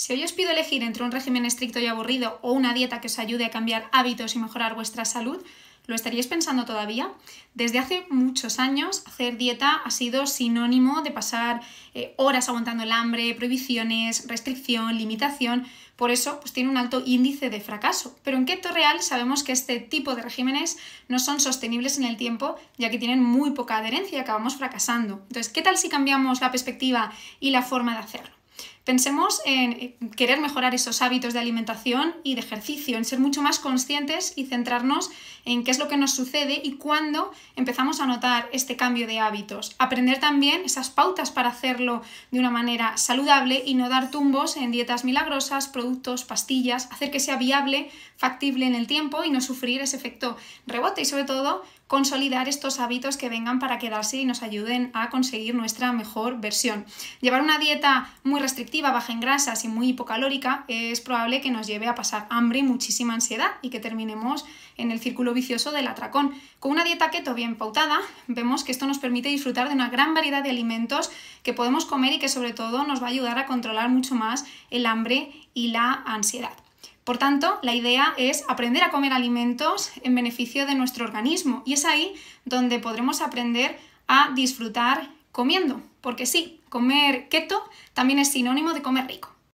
Si hoy os pido elegir entre un régimen estricto y aburrido o una dieta que os ayude a cambiar hábitos y mejorar vuestra salud, ¿lo estaríais pensando todavía? Desde hace muchos años, hacer dieta ha sido sinónimo de pasar eh, horas aguantando el hambre, prohibiciones, restricción, limitación. Por eso, pues tiene un alto índice de fracaso. Pero en Keto Real sabemos que este tipo de regímenes no son sostenibles en el tiempo, ya que tienen muy poca adherencia y acabamos fracasando. Entonces, ¿qué tal si cambiamos la perspectiva y la forma de hacerlo? Pensemos en querer mejorar esos hábitos de alimentación y de ejercicio, en ser mucho más conscientes y centrarnos en qué es lo que nos sucede y cuándo empezamos a notar este cambio de hábitos. Aprender también esas pautas para hacerlo de una manera saludable y no dar tumbos en dietas milagrosas, productos, pastillas, hacer que sea viable, factible en el tiempo y no sufrir ese efecto rebote y sobre todo consolidar estos hábitos que vengan para quedarse y nos ayuden a conseguir nuestra mejor versión. Llevar una dieta muy restrictiva baja en grasas y muy hipocalórica, es probable que nos lleve a pasar hambre y muchísima ansiedad y que terminemos en el círculo vicioso del atracón. Con una dieta keto bien pautada, vemos que esto nos permite disfrutar de una gran variedad de alimentos que podemos comer y que sobre todo nos va a ayudar a controlar mucho más el hambre y la ansiedad. Por tanto, la idea es aprender a comer alimentos en beneficio de nuestro organismo y es ahí donde podremos aprender a disfrutar comiendo, porque sí, comer keto también es sinónimo de comer rico.